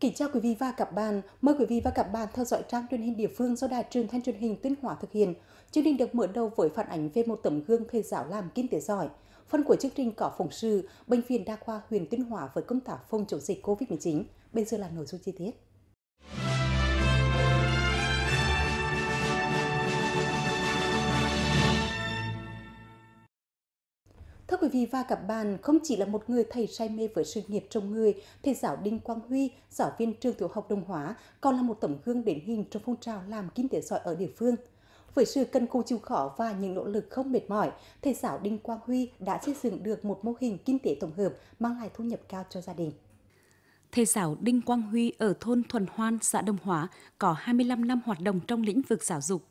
Kính chào quý vị và các bạn. Mời quý vị và các bạn theo dõi trang truyền hình địa phương do Đài truyền thanh truyền hình Tuyên Hóa thực hiện. Chương trình được mở đầu với phản ánh về một tấm gương thầy giáo làm kinh tế giỏi. Phần của chương trình có phóng sư Bệnh viện Đa khoa Huyền Tuyên Hóa với công tác phòng chống dịch COVID-19. Bây giờ là nội dung chi tiết. vị và các bạn, không chỉ là một người thầy say mê với sự nghiệp trong người, thầy giáo Đinh Quang Huy, giáo viên trường tiểu học Đông Hóa, còn là một tấm gương điển hình trong phong trào làm kinh tế giỏi ở địa phương. Với sự cân cù chịu khó và những nỗ lực không mệt mỏi, thầy giáo Đinh Quang Huy đã xây dựng được một mô hình kinh tế tổng hợp mang lại thu nhập cao cho gia đình. Thầy giáo Đinh Quang Huy ở thôn Thuần Hoan, xã Đông Hóa có 25 năm hoạt động trong lĩnh vực giáo dục.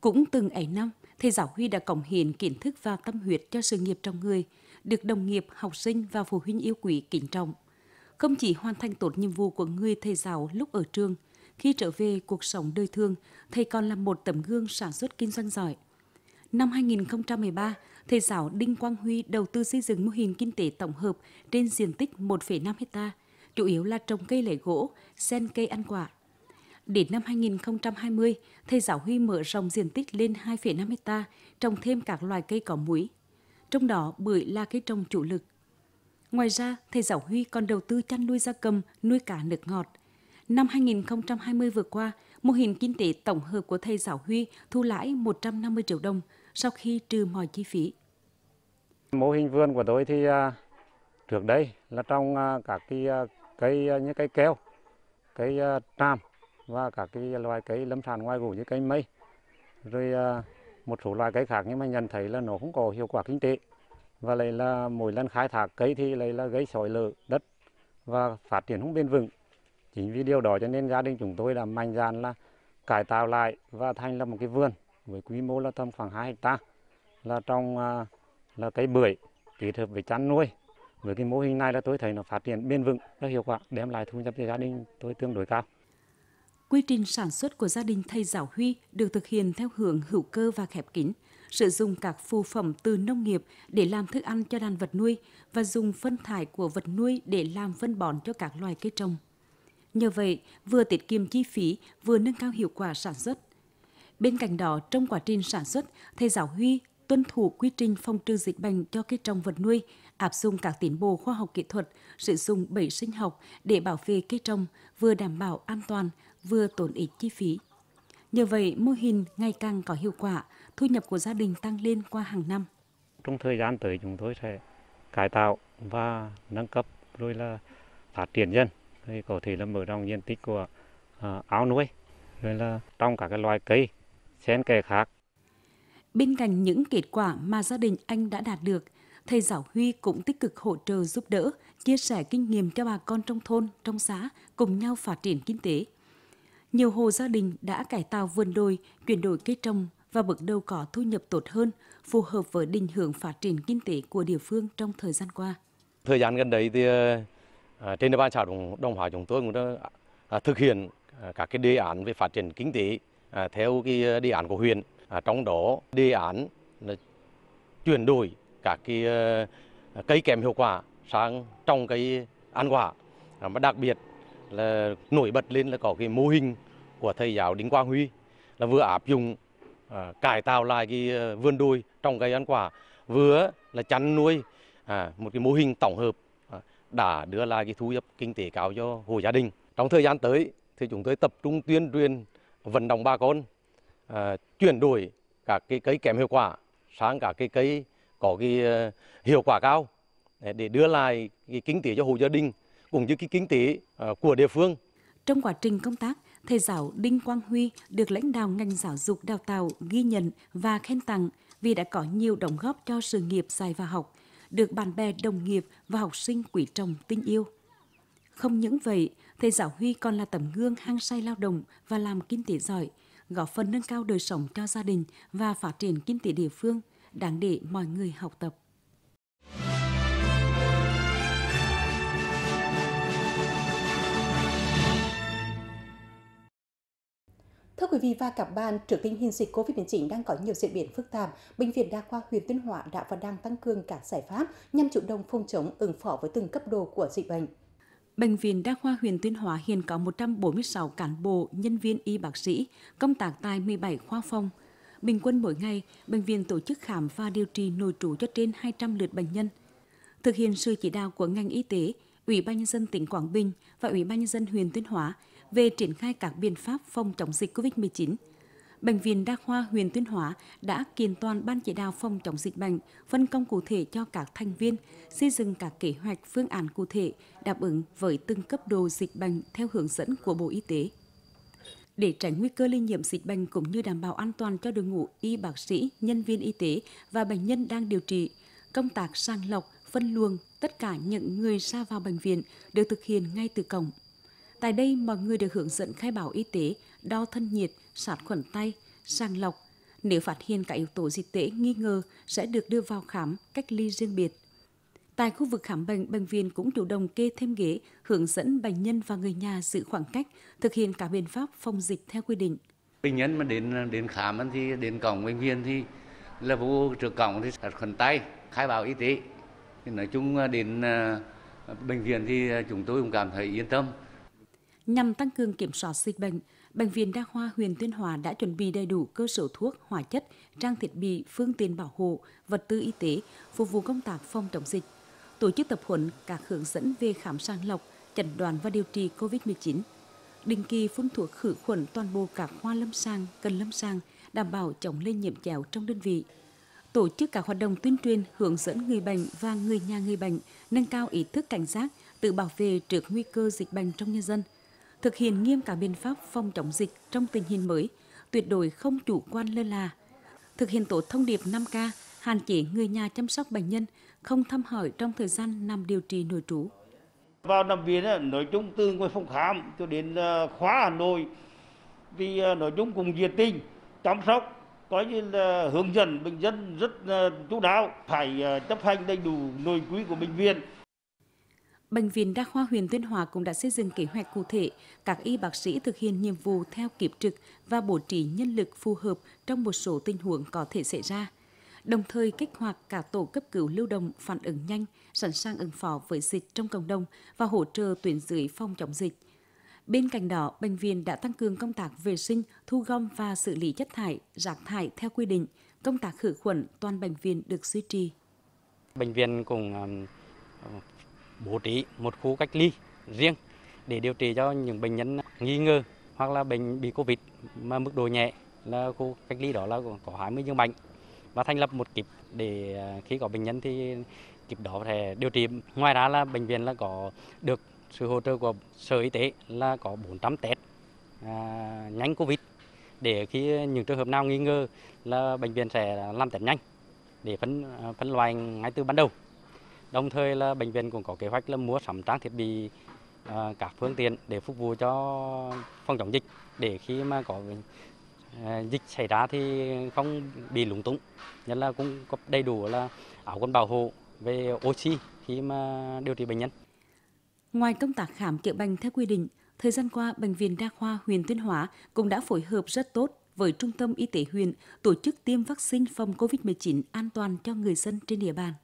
Cũng từng ấy năm, thầy giáo Huy đã cống hiến kiến thức và tâm huyết cho sự nghiệp trong người, được đồng nghiệp, học sinh và phụ huynh yêu quý kính trọng. Không chỉ hoàn thành tốt nhiệm vụ của người thầy giáo lúc ở trường, khi trở về cuộc sống đời thương, thầy còn là một tấm gương sản xuất kinh doanh giỏi. Năm 2013, thầy giáo Đinh Quang Huy đầu tư xây dựng mô hình kinh tế tổng hợp trên diện tích 1,5 hecta, chủ yếu là trồng cây lẻ gỗ, sen cây ăn quả – Đến năm 2020, thầy giáo Huy mở rộng diện tích lên 2,5 hecta, trồng thêm các loài cây có muối. Trong đó, bưởi là cây trồng chủ lực. Ngoài ra, thầy giáo Huy còn đầu tư chăn nuôi gia cầm, nuôi cá nước ngọt. Năm 2020 vừa qua, mô hình kinh tế tổng hợp của thầy giáo Huy thu lãi 150 triệu đồng sau khi trừ mọi chi phí. Mô hình vườn của tôi thì à, trước đây là trong à, các cái à, cây như cây keo, cây tràm và các cái loài cây lâm sản ngoài gỗ như cây mây rồi à, một số loài cây khác nhưng mà nhận thấy là nó không có hiệu quả kinh tế và lại là mỗi lần khai thác cây thì lại là gây sỏi lở đất và phát triển không bền vững chính vì điều đó cho nên gia đình chúng tôi đã mạnh dạn là cải tạo lại và thành lập một cái vườn với quy mô là tầm khoảng 2 hecta là trong à, là cây bưởi kết hợp với chăn nuôi với cái mô hình này là tôi thấy nó phát triển bền vững rất hiệu quả đem lại thu nhập cho gia đình tôi tương đối cao quy trình sản xuất của gia đình thầy Giáo Huy được thực hiện theo hướng hữu cơ và khép kín, sử dụng các phụ phẩm từ nông nghiệp để làm thức ăn cho đàn vật nuôi và dùng phân thải của vật nuôi để làm phân bón cho các loài cây trồng. Nhờ vậy, vừa tiết kiệm chi phí, vừa nâng cao hiệu quả sản xuất. Bên cạnh đó, trong quá trình sản xuất, thầy Giáo Huy tuân thủ quy trình phòng trừ dịch bệnh cho cây trồng vật nuôi, áp dụng các tiến bộ khoa học kỹ thuật, sử dụng bẫy sinh học để bảo vệ cây trồng, vừa đảm bảo an toàn, vừa tốn ít chi phí. Nhờ vậy, mô hình ngày càng có hiệu quả, thu nhập của gia đình tăng lên qua hàng năm. Trong thời gian tới chúng tôi sẽ cải tạo và nâng cấp rồi là phát triển dân, thì có thể là mở rộng diện tích của áo à, nuôi, rồi là trong cả các cái loài cây, xen kề khác. Bên cạnh những kết quả mà gia đình anh đã đạt được, thầy giáo Huy cũng tích cực hỗ trợ giúp đỡ, chia sẻ kinh nghiệm cho bà con trong thôn, trong xã cùng nhau phát triển kinh tế. Nhiều hộ gia đình đã cải tạo vườn đồi, chuyển đổi cây trồng và bước đầu có thu nhập tốt hơn, phù hợp với định hướng phát triển kinh tế của địa phương trong thời gian qua. Thời gian gần đây thì ờ, à, trên địa bàn xã Đồng, Đồng Hòa chúng tôi cũng đã à, thực hiện à, các cái đề án về phát triển kinh tế theo cái ờ, đề án của huyện. Trong đó đề án là chuyển đổi các cái ờ, cây kém hiệu quả sang trồng cây ăn quả. Mà đặc biệt là nổi bật lên là có cái mô hình của thầy giáo Đinh Quang Huy là vừa áp dụng à, cải tạo lại cái ờ, vườn đồi trong cây ăn quả vừa là chăn nuôi à, một cái mô hình tổng hợp à, đã đưa lại cái thu nhập kinh tế cao cho hộ gia đình trong thời gian tới thì chúng tôi tập trung tuyên truyền vận động bà con à, chuyển đổi các cái cây kém hiệu quả sang các cái cây có cái ờ, hiệu quả cao để đưa lại cái kinh tế cho hộ gia đình cũng như cái kinh tế ờ, của địa phương. Trong quá trình công tác, thầy giáo Đinh Quang Huy được lãnh đạo ngành giáo dục đào tạo ghi nhận và khen tặng vì đã có nhiều đóng góp cho sự nghiệp dạy và học, được bạn bè đồng nghiệp và học sinh quý trọng tin yêu. Không những vậy, thầy giáo Huy còn là tấm gương hăng say lao động và làm kinh tế giỏi, góp phần nâng cao đời sống cho gia đình và phát triển kinh tế địa phương, đáng để mọi người học tập. Thưa quý vị và các bạn, trước tình hình dịch COVID-19 đang có nhiều diễn biến phức tạp, Bệnh viện Đa khoa huyện Tuyên Hóa đã và đang tăng cường các giải pháp nhằm chủ động phòng chống ứng phó với từng cấp độ của dịch bệnh. Bệnh viện Đa khoa huyện Tuyên Hóa hiện có 146 cán bộ, nhân viên y bác sĩ, công tác tại 17 khoa phòng. Bình quân mỗi ngày, bệnh viện tổ chức khám và điều trị nội trú cho trên 200 lượt bệnh nhân. Thực hiện sự chỉ đạo của ngành y tế, Ủy ban nhân dân tỉnh Quảng Bình và Ủy ban nhân dân huyện Tuyên Hóa, về triển khai các biện pháp phòng chống dịch COVID-19. Bệnh viện Đa khoa huyện Tuyên Hóa đã kiện toàn ban chỉ đạo phòng chống dịch bệnh, phân công cụ thể cho các thành viên, xây dựng các kế hoạch phương án cụ thể đáp ứng với từng cấp độ dịch bệnh theo hướng dẫn của Bộ Y tế. Để tránh nguy cơ lây nhiễm dịch bệnh cũng như đảm bảo an toàn cho đội ngũ y bác sĩ, nhân viên y tế và bệnh nhân đang điều trị, công tác sàng lọc, phân luồng tất cả những người ra vào bệnh viện đều thực hiện ngay từ cổng. Tại đây, mọi người được hướng dẫn khai báo y tế, đo thân nhiệt, sát khuẩn tay, sàng lọc. Nếu phát hiện cả yếu tố dịch tễ nghi ngờ sẽ được đưa vào khám, cách ly riêng biệt. Tại khu vực khám bệnh, bệnh viện cũng chủ động kê thêm ghế, hướng dẫn bệnh nhân và người nhà giữ khoảng cách, thực hiện cả biện pháp phòng dịch theo quy định. Bệnh nhân mà đến đến khám thì đến cổng bệnh viện thì là vô trước cổng thì sát khuẩn tay, khai báo y tế. Thì nói chung đến à, bệnh viện thì à, chúng tôi cũng cảm thấy yên tâm Nhằm tăng cường kiểm soát dịch bệnh, Bệnh viện Đa khoa huyện Tuyên Hòa đã chuẩn bị đầy đủ cơ sở thuốc, hóa chất, trang thiết bị, phương tiện bảo hộ, vật tư y tế, phục vụ công tác phòng chống dịch, tổ chức tập huấn các hướng dẫn về khám sàng lọc, chẩn đoán và điều trị COVID-19, định kỳ phun thuốc khử khuẩn toàn bộ các khoa lâm sàng, cần lâm sàng, đảm bảo chống lây nhiễm chéo trong đơn vị, tổ chức các hoạt động tuyên truyền hướng dẫn người bệnh và người nhà người bệnh nâng cao ý thức cảnh giác, tự bảo vệ trước nguy cơ dịch bệnh trong nhân dân – thực hiện nghiêm cả biện pháp phòng chống dịch trong tình hình mới, tuyệt đối không chủ quan lơ là, thực hiện tổ thông điệp 5K, hạn chế người nhà chăm sóc bệnh nhân không thăm hỏi trong thời gian nằm điều trị nội trú. Vào nằm viện nói chung từ ngoài phòng khám cho đến ờ, khóa Hà Nội vì ờ, nói chung cùng nhiệt tình chăm sóc có như là hướng dẫn bệnh nhân rất ờ, chú đáo phải chấp hành đầy đủ nội quy của bệnh viện Bệnh viện Đa khoa huyện Tuyên Hòa cũng đã xây dựng kế hoạch cụ thể, các y bác sĩ thực hiện nhiệm vụ theo kịp trực và bố trí nhân lực phù hợp trong một số tình huống có thể xảy ra, đồng thời kích hoạt cả tổ cấp cứu lưu động phản ứng nhanh, sẵn sàng ứng phó với dịch trong cộng đồng và hỗ trợ tuyến dưới phòng chống dịch. Bên cạnh đó, bệnh viện đã tăng cường công tác vệ sinh, thu gom và xử lý chất thải, rác thải theo quy định. Công tác khử khuẩn toàn bệnh viện được duy trì. Bệnh viện cũng bố trí một khu cách ly riêng để điều trị cho những bệnh nhân nghi ngờ hoặc là bệnh bị Covid mà mức độ nhẹ là khu cách ly đó là có 20 giường bệnh và thành lập một kịp để à, khi có bệnh nhân thì kịp đó thể điều trị. Ngoài ra là bệnh viện là có được sự hỗ trợ của Sở Y tế là có 400 test à, nhanh Covid để khi những trường hợp nào nghi ngờ là bệnh viện sẽ làm test nhanh để phân à, phân loại ngay từ ban đầu. Đồng thời là bệnh viện cũng có kế hoạch là mua sắm trang thiết bị à, các phương tiện để phục vụ cho phòng chống dịch để khi mà có à, dịch xảy ra thì không bị lúng túng. Nhất là cũng có đầy đủ là áo quần bảo hộ về oxy khi mà điều trị bệnh nhân. Ngoài công tác khám chữa bệnh theo quy định, thời gian qua bệnh viện đa khoa huyện Tuyên Hóa cũng đã phối hợp rất tốt với Trung tâm Y tế huyện tổ chức tiêm vaccine phòng COVID-19 an toàn cho người dân trên địa bàn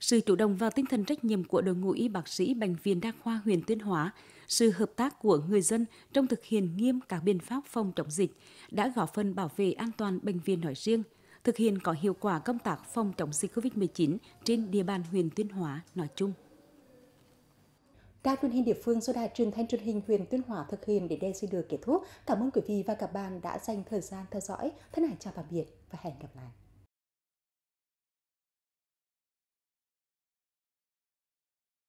sự chủ động và tinh thần trách nhiệm của đội ngũ y bác sĩ Bệnh viện Đa khoa huyện Tuyên Hóa, sự hợp tác của người dân trong thực hiện nghiêm các biện pháp phòng chống dịch đã góp phần bảo vệ an toàn bệnh viện nói riêng, thực hiện có hiệu quả công tác phòng chống dịch COVID-19 trên địa bàn huyện Tuyên Hóa nói chung. Đài truyền hình địa phương do Đài truyền thanh truyền hình huyện Tuyên Hóa thực hiện để đây xin được kết thúc. Cảm ơn quý vị và các bạn đã dành thời gian theo dõi. Thân ái chào tạm biệt và hẹn gặp lại.